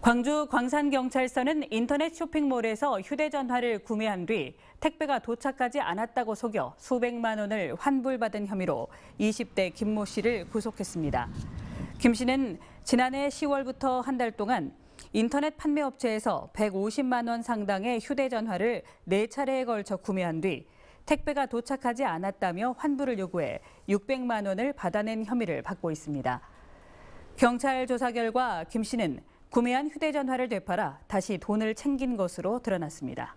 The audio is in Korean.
광주 광산경찰서는 인터넷 쇼핑몰에서 휴대전화를 구매한 뒤 택배가 도착하지 않았다고 속여 수백만 원을 환불받은 혐의로 20대 김모 씨를 구속했습니다. 김 씨는 지난해 10월부터 한 달 동안 인터넷 판매업체에서 150만 원 상당의 휴대전화를 4차례에 걸쳐 구매한 뒤 택배가 도착하지 않았다며 환불을 요구해 600만 원을 받아낸 혐의를 받고 있습니다. 경찰 조사 결과 김 씨는 구매한 휴대전화를 되팔아 다시 돈을 챙긴 것으로 드러났습니다.